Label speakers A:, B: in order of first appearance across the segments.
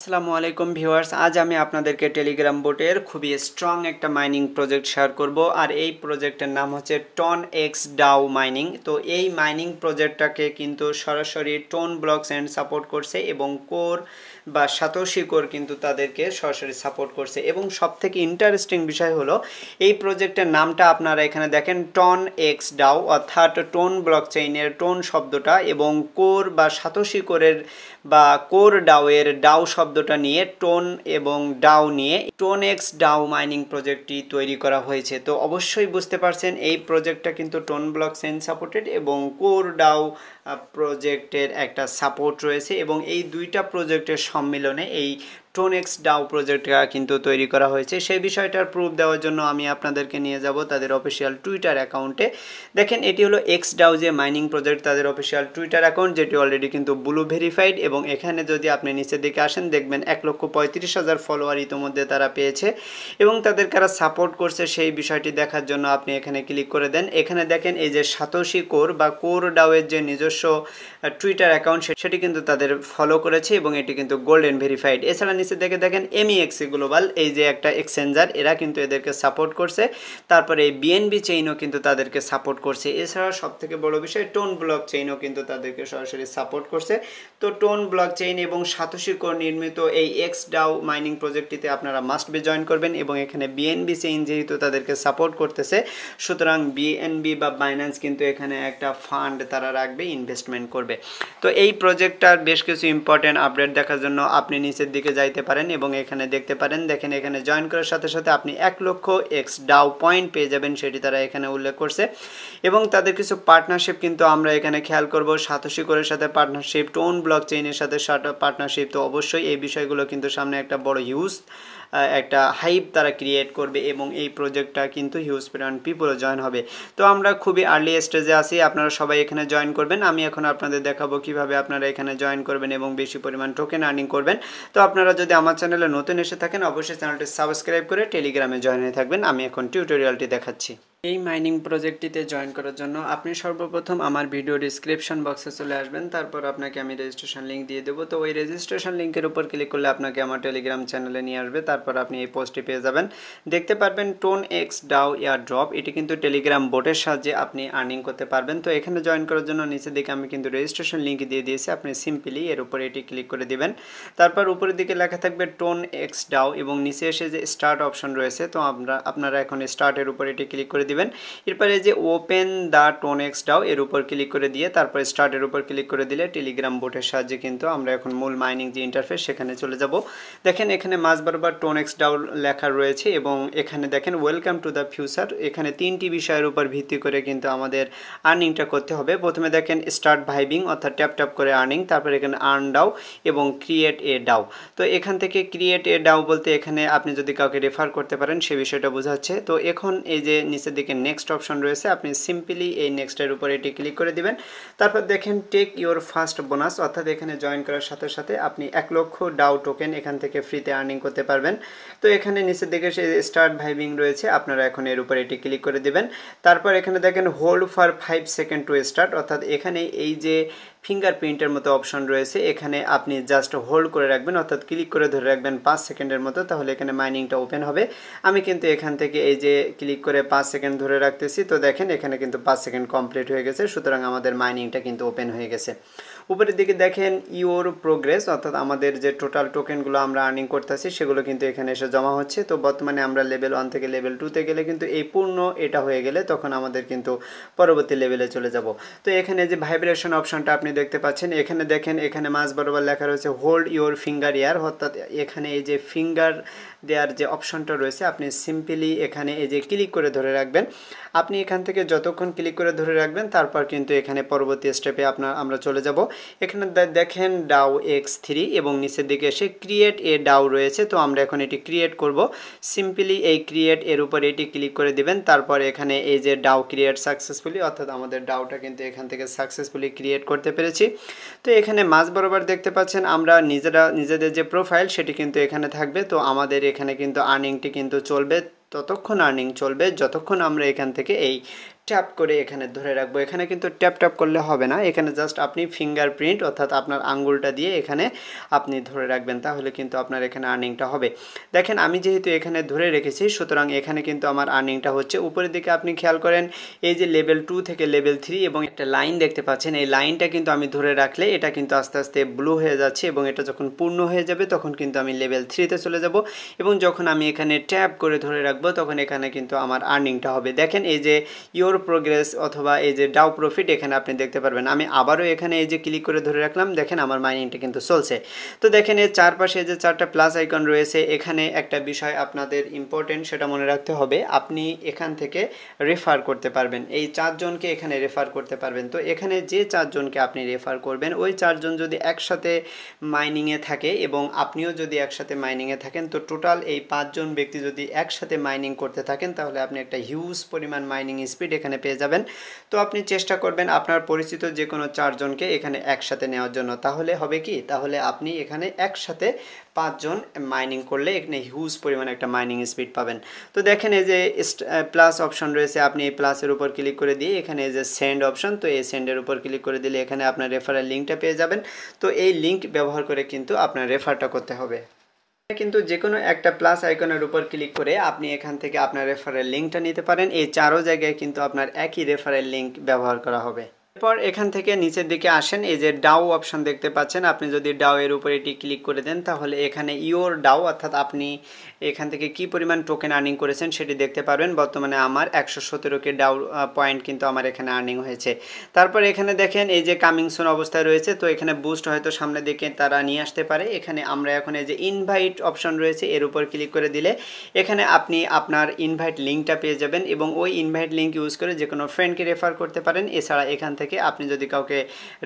A: আসসালামু আলাইকুম ভিউয়ার্স আজ আমি আপনাদেরকে টেলিগ্রাম বোটের খুবই স্ট্রং একটা মাইনিং প্রজেক্ট শেয়ার করব আর এই প্রজেক্টের নাম হচ্ছে টন এক্স ডাউ মাইনিং তো এই মাইনিং প্রজেক্টটাকে কিন্তু সরাসরি টোন ব্লকস অ্যান্ড সাপোর্ট করছে এবং কোর বা সাতোশিকোর কিন্তু তাদেরকে সরাসরি সাপোর্ট করছে এবং সবথেকে ইন্টারেস্টিং বিষয় হলো এই প্রজেক্টের নামটা আপনারা এখানে দেখেন টন এক্স ডাও অর্থাৎ টোন ব্লক চেইনের টোন শব্দটা এবং কোর বা সাতোশিকোরের বা কোর ডাওয়ের ডাও শব্দটা নিয়ে টোন এবং ডাও নিয়ে টোন এক্স ডাও মাইনিং প্রজেক্টটি তৈরি করা হয়েছে তো অবশ্যই বুঝতে পারছেন এই প্রজেক্টটা কিন্তু টোন ব্লক চেইন সাপোর্টেড এবং কোর ডাও প্রজেক্টের একটা সাপোর্ট রয়েছে এবং এই দুইটা প্রজেক্টের সম্মেলনে এই টোনেক্স ডাও প্রজেক্টটা কিন্তু তৈরি করা হয়েছে সেই বিষয়টার প্রুফ দেওয়ার জন্য আমি আপনাদেরকে নিয়ে যাব তাদের অফিসিয়াল টুইটার অ্যাকাউন্টে দেখেন এটি হলো এক্স ডাও যে মাইনিং প্রজেক্ট তাদের অফিসিয়াল টুইটার অ্যাকাউন্ট যেটি অলরেডি কিন্তু ব্লু ভেরিফাইড এবং এখানে যদি আপনি নিচের দিকে আসেন দেখবেন এক লক্ষ পঁয়ত্রিশ হাজার ফলোয়ার ইতোমধ্যে তারা পেয়েছে এবং তাদের কারা সাপোর্ট করছে সেই বিষয়টি দেখার জন্য আপনি এখানে ক্লিক করে দেন এখানে দেখেন এই যে সাতোশি কোর বা কোর ডাওয়ের যে নিজস্ব টুইটার অ্যাকাউন্ট সেটি কিন্তু তাদের ফলো করেছে এবং এটি কিন্তু গোল্ডেন ভেরিফাইড এছাড়া নিচে দেখে দেখেন এমইএক্সি গ্লোবাল e এই যে একটা এক্সচেঞ্জার এরা কিন্তু এদেরকে সাপোর্ট করছে তারপরে এই বিএনবি চেইনও কিন্তু তাদেরকে সাপোর্ট করছে এছাড়া সব থেকে বড় বিষয় টোন ব্লক চেইনও কিন্তু তাদেরকে সরাসরি সাপোর্ট করছে তো টোন ব্লক চেইন এবং সাতোশি কোর নির্মিত এই এক্স ডাউ মাইনিং প্রজেক্টটিতে আপনারা মাস্ট বি জয়েন করবেন এবং এখানে বিএনবি চেইন যেহেতু তাদেরকে সাপোর্ট করতেছে সুতরাং বিএনবি বা বাইন্যান্স কিন্তু এখানে একটা ফান্ড তারা রাখবে ইনভেস্টমেন্ট করবে তো এই প্রজেক্টটার বেশ কিছু ইম্পর্টেন্ট আপডেট দেখার জন্য আপনি নিচের দিকে যাই চাইতে পারেন এবং এখানে দেখতে পারেন দেখেন এখানে জয়েন করার সাথে সাথে আপনি এক লক্ষ এক্স ডাউ পয়েন্ট পেয়ে যাবেন সেটি তারা এখানে উল্লেখ করছে এবং তাদের কিছু পার্টনারশিপ কিন্তু আমরা এখানে খেয়াল করব সাতশি কোরের সাথে পার্টনারশিপ টোন ব্লক চেইনের সাথে পার্টনারশিপ তো অবশ্যই এই বিষয়গুলো কিন্তু সামনে একটা বড় ইউজ একটা হাইপ তারা ক্রিয়েট করবে এবং এই প্রজেক্টটা কিন্তু হিউজ পরিমাণ পিপুলও জয়েন হবে তো আমরা খুবই আর্লি স্টেজে আছি আপনারা সবাই এখানে জয়েন করবেন আমি এখন আপনাদের দেখাবো কিভাবে আপনারা এখানে জয়েন করবেন এবং বেশি পরিমাণ টোকেন আর্নিং করবেন তো আপনারা যদি আমার চ্যানেলে নতুন এসে থাকেন অবশ্যই চ্যানেলটি সাবস্ক্রাইব করে টেলিগ্রামে জয়েন হয়ে থাকবেন আমি এখন টিউটোরিয়ালটি দেখাচ্ছি এই মাইনিং প্রজেক্টটিতে জয়েন করার জন্য আপনি সর্বপ্রথম আমার ভিডিও ডিসক্রিপশন বক্সে চলে আসবেন তারপর আপনাকে আমি রেজিস্ট্রেশন লিঙ্ক দিয়ে দেবো তো ওই রেজিস্ট্রেশন লিঙ্কের উপর ক্লিক করলে আপনাকে আমার টেলিগ্রাম চ্যানেলে নিয়ে আসবে তারপর আপনি এই পোস্টটি পেয়ে যাবেন দেখতে পারবেন TON X DAO airdrop এটি কিন্তু টেলিগ্রাম বোটের সাহায্যে আপনি আর্নিং করতে পারবেন তো এখানে জয়েন করার জন্য নিচে দিকে আমি কিন্তু রেজিস্ট্রেশন লিঙ্ক দিয়ে দিয়েছি আপনি সিম্পলি এর উপরে এটি ক্লিক করে দিবেন তারপর উপরের দিকে লেখা থাকবে টোন এক্স ডাও এবং নিচে এসে যে স্টার্ট অপশন রয়েছে তো আমরা আপনারা এখন স্টার্টের উপর এটি ক্লিক করে দিবেন এরপরে যে ওপেন দ্য টোনেক্সটাও এর উপর ক্লিক করে দিয়ে তারপরে স্টার্টের উপর ক্লিক করে দিলে টেলিগ্রাম বোটের সাহায্যে কিন্তু আমরা এখন মূল মাইনিং যে ইন্টারফেস সেখানে চলে যাব দেখেন এখানে মাঝ বারবার টোনেক্স ডাউ লেখা রয়েছে এবং এখানে দেখেন ওয়েলকাম টু দ্য ফিউচার এখানে তিনটি বিষয়ের উপর ভিত্তি করে কিন্তু আমাদের আর্নিংটা করতে হবে প্রথমে দেখেন স্টার্ট ভাইবিং অর্থাৎ ট্যাপ ট্যাপ করে আর্নিং তারপরে এখানে আর্ন ডাও এবং ক্রিয়েট এ ডাও তো এখান থেকে ক্রিয়েট এ ডাও বলতে এখানে আপনি যদি কাউকে রেফার করতে পারেন সে বিষয়টা বোঝাচ্ছে তো এখন এই যে নিচের দিকে নেক্সট অপশন রয়েছে আপনি সিম্পলি এই নেক্সটের উপরে এটি ক্লিক করে দিবেন তারপর দেখেন টেক ইউর ফার্স্ট বোনাস অর্থাৎ এখানে জয়েন করার সাথে সাথে আপনি এক লক্ষ ডাউ টোকেন এখান থেকে ফ্রিতে আর্নিং করতে পারবেন তো এখানে নিচের দিকে সে স্টার্ট ভাইবিং রয়েছে আপনারা এখন এর উপরে এটি ক্লিক করে দিবেন তারপর এখানে দেখেন hold for five second to start অর্থাৎ এখানে এই যে ফিঙ্গারপ্রিন্টের মতো অপশন রয়েছে এখানে আপনি জাস্ট হোল্ড করে রাখবেন অর্থাৎ ক্লিক করে ধরে রাখবেন পাঁচ সেকেন্ডের মতো তাহলে এখানে মাইনিংটা ওপেন হবে আমি কিন্তু এখান থেকে এই যে ক্লিক করে পাঁচ সেকেন্ড ধরে রাখতেছি তো দেখেন এখানে কিন্তু পাঁচ সেকেন্ড কমপ্লিট হয়ে গেছে সুতরাং আমাদের মাইনিংটা কিন্তু ওপেন হয়ে গেছে উপরের দিকে দেখেন ইওর প্রোগ্রেস অর্থাৎ আমাদের যে টোটাল টোকেনগুলো আমরা আর্নিং করতেছি সেগুলো কিন্তু এখানে এসে জমা হচ্ছে তো বর্তমানে আমরা লেভেল ওয়ান থেকে লেভেল টুতে গেলে কিন্তু এই পূর্ণ এটা হয়ে গেলে তখন আমাদের কিন্তু পরবর্তী লেভেলে চলে যাব তো এখানে যে ভাইব্রেশন অপশনটা আপনি দেখতে পাচ্ছেন এখানে দেখেন এখানে মাছ বরাবর লেখা রয়েছে হোল্ড ইওর ফিঙ্গার ইয়ার অর্থাৎ এখানে এই যে ফিঙ্গার দেওয়ার যে অপশনটা রয়েছে আপনি সিম্পলি এখানে এই যে ক্লিক করে ধরে রাখবেন আপনি এখান থেকে যতক্ষণ ক্লিক করে ধরে রাখবেন তারপর কিন্তু এখানে পরবর্তী স্টেপে আপনার আমরা চলে যাব এখানে দেখেন ডাউ এক্স থ্রি এবং নিচের দিকে এসে ক্রিয়েট এ ডাউ রয়েছে তো আমরা এখন এটি ক্রিয়েট করব সিম্পলি এই ক্রিয়েট এর উপর এটি ক্লিক করে দিবেন তারপর এখানে এই যে ডাউ ক্রিয়েট সাকসেসফুলি অর্থাৎ আমাদের ডাউটা কিন্তু এখান থেকে সাকসেসফুলি ক্রিয়েট করতে পেরেছি তো এখানে মাঝ বরাবর দেখতে পাচ্ছেন আমরা নিজেরা নিজেদের যে প্রোফাইল সেটি কিন্তু এখানে থাকবে তো আমাদের এখানে কিন্তু আর্নিংটি কিন্তু চলবে ততক্ষণ আর্নিং চলবে যতক্ষণ আমরা এখান থেকে এই ট্যাপ করে এখানে ধরে রাখবো এখানে কিন্তু ট্যাপ ট্যাপ করলে হবে না এখানে জাস্ট আপনি ফিঙ্গার প্রিন্ট অর্থাৎ আপনার আঙ্গুলটা দিয়ে এখানে আপনি ধরে রাখবেন তাহলে কিন্তু আপনার এখানে আর্নিংটা হবে দেখেন আমি যেহেতু এখানে ধরে রেখেছি সুতরাং এখানে কিন্তু আমার আর্নিংটা হচ্ছে উপরের দিকে আপনি খেয়াল করেন এই যে লেভেল টু থেকে লেভেল থ্রি এবং একটা লাইন দেখতে পাচ্ছেন এই লাইনটা কিন্তু আমি ধরে রাখলে এটা কিন্তু আস্তে আস্তে ব্লু হয়ে যাচ্ছে এবং এটা যখন পূর্ণ হয়ে যাবে তখন কিন্তু আমি লেভেল থ্রিতে চলে যাব এবং যখন আমি এখানে ট্যাপ করে ধরে রাখবো তখন এখানে কিন্তু আমার আর্নিংটা হবে দেখেন এই যে ইয়োর প্রোগ্রেস অথবা এই যে ডাউ প্রফিট এখানে আপনি দেখতে পারবেন আমি আবারও এখানে এই যে ক্লিক করে ধরে রাখলাম দেখেন আমার মাইনিংটা কিন্তু চলছে তো দেখেন এর চারপাশে যে চারটা প্লাস আইকন রয়েছে এখানে একটা বিষয় আপনাদের ইম্পর্টেন্ট সেটা মনে রাখতে হবে আপনি এখান থেকে রেফার করতে পারবেন এই চারজনকে এখানে রেফার করতে পারবেন তো এখানে যে চারজনকে আপনি রেফার করবেন ওই চারজন যদি একসাথে মাইনিংয়ে থাকে এবং আপনিও যদি একসাথে মাইনিংয়ে থাকেন তো টোটাল এই পাঁচজন ব্যক্তি যদি একসাথে মাইনিং করতে থাকেন তাহলে আপনি একটা হিউজ পরিমাণ মাইনিং স্পিড এখানে এখানে পেয়ে যাবেন তো আপনি চেষ্টা করবেন আপনার পরিচিত যে কোনো চারজনকে এখানে একসাথে নেওয়ার জন্য তাহলে হবে কি তাহলে আপনি এখানে একসাথে পাঁচজন মাইনিং করলে এখানে হিউজ পরিমাণে একটা মাইনিং স্পিড পাবেন তো দেখেন এই যে প্লাস অপশন রয়েছে আপনি এই প্লাসের উপর ক্লিক করে দিয়ে এখানে এই যে সেন্ড অপশন তো এই সেন্ডের উপর ক্লিক করে দিলে এখানে আপনার রেফারের লিঙ্কটা পেয়ে যাবেন তো এই লিঙ্ক ব্যবহার করে কিন্তু আপনার রেফারটা করতে হবে কিন্তু যে কোনো একটা প্লাস আইকনের উপর ক্লিক করে আপনি এখান থেকে আপনার রেফারেল লিঙ্কটা নিতে পারেন এই চারো জায়গায় কিন্তু আপনার একই রেফারেল লিঙ্ক ব্যবহার করা হবে এরপর এখান থেকে নিচের দিকে আসেন এই যে ডাও অপশন দেখতে পাচ্ছেন আপনি যদি ডাও এর উপরে এটি ক্লিক করে দেন তাহলে এখানে ইওর ডাও অর্থাৎ আপনি এখান থেকে কি পরিমাণ টোকেন আর্নিং করেছেন সেটি দেখতে পারবেন বর্তমানে আমার একশো সতেরো কে ডাউ পয়েন্ট কিন্তু আমার এখানে আর্নিং হয়েছে তারপর এখানে দেখেন এই যে কামিং সুন অবস্থায় রয়েছে তো এখানে বুস্ট হয়তো সামনে দিকে তারা নিয়ে আসতে পারে এখানে আমরা এখন এই যে ইনভাইট অপশন রয়েছে এর উপর ক্লিক করে দিলে এখানে আপনি আপনার ইনভাইট লিঙ্কটা পেয়ে যাবেন এবং ওই ইনভাইট লিঙ্ক ইউজ করে যে কোনো ফ্রেন্ডকে রেফার করতে পারেন এছাড়া এখান থেকে থেকে আপনি যদি কাউকে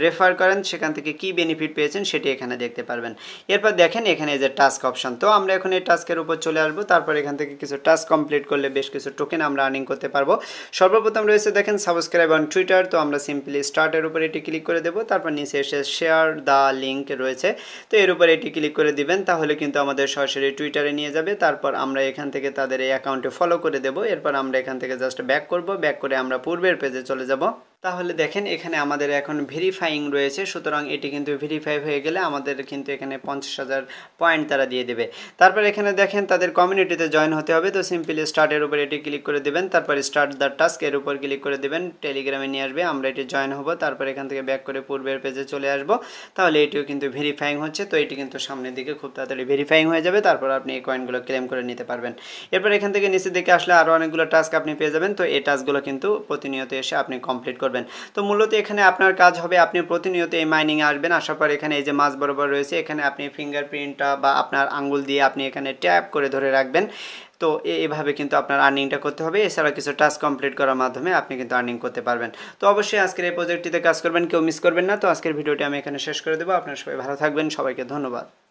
A: রেফার করেন সেখান থেকে কি বেনিফিট পেয়েছেন সেটি এখানে দেখতে পারবেন এরপর দেখেন এখানে যে টাস্ক অপশন তো আমরা এখন এই টাস্কের উপর চলে আসবো তারপর এখান থেকে কিছু টাস্ক কমপ্লিট করলে বেশ কিছু টোকেন আমরা আর্নিং করতে পারবো সর্বপ্রথম রয়েছে দেখেন সাবস্ক্রাইব অন টুইটার তো আমরা সিম্পলি স্টার্টের উপর এটি ক্লিক করে দেবো তারপর নিচে এসে শেয়ার দা লিঙ্ক রয়েছে তো এর উপর এটি ক্লিক করে দিবেন তাহলে কিন্তু আমাদের সরাসরি টুইটারে নিয়ে যাবে তারপর আমরা এখান থেকে তাদের এই অ্যাকাউন্টে ফলো করে দেবো এরপর আমরা এখান থেকে জাস্ট ব্যাক করব ব্যাক করে আমরা পূর্বের পেজে চলে যাব তাহলে দেখেন এখানে আমাদের এখন ভেরিফাইং রয়েছে সুতরাং এটি কিন্তু ভেরিফাই হয়ে গেলে আমাদের কিন্তু এখানে পঞ্চাশ হাজার পয়েন্ট তারা দিয়ে দেবে তারপর এখানে দেখেন তাদের কমিউনিটিতে জয়েন হতে হবে তো সিম্পলি স্টার্টের উপর এটি ক্লিক করে দেবেন তারপর স্টার্ট দ্য টাস্ক এর উপর ক্লিক করে দেবেন টেলিগ্রামে নিয়ে আসবে আমরা এটি জয়েন হব তারপর এখান থেকে ব্যাক করে পূর্বের পেজে চলে আসব তাহলে এটিও কিন্তু ভেরিফাইং হচ্ছে তো এটি কিন্তু সামনের দিকে খুব তাড়াতাড়ি ভেরিফাইং হয়ে যাবে তারপর আপনি এই কয়েনগুলো ক্লেম করে নিতে পারবেন এরপর এখান থেকে নিচের দিকে আসলে আরও অনেকগুলো টাস্ক আপনি পেয়ে যাবেন তো এই টাস্কগুলো কিন্তু প্রতিনিয়ত এসে আপনি কমপ্লিট করবেন পারবেন তো মূলত এখানে আপনার কাজ হবে আপনি প্রতিনিয়ত এই মাইনিংয়ে আসবেন আসার পর এখানে এই যে মাছ বরাবর রয়েছে এখানে আপনি ফিঙ্গারপ্রিন্টটা বা আপনার আঙ্গুল দিয়ে আপনি এখানে ট্যাপ করে ধরে রাখবেন তো এভাবে কিন্তু আপনার আর্নিংটা করতে হবে এছাড়া কিছু টাস্ক কমপ্লিট করার মাধ্যমে আপনি কিন্তু আর্নিং করতে পারবেন তো অবশ্যই আজকের এই প্রজেক্টটিতে কাজ করবেন কেউ মিস করবেন না তো আজকের ভিডিওটি আমি এখানে শেষ করে দেবো আপনার সবাই ভালো থাকবেন সবাইকে ধন্যবাদ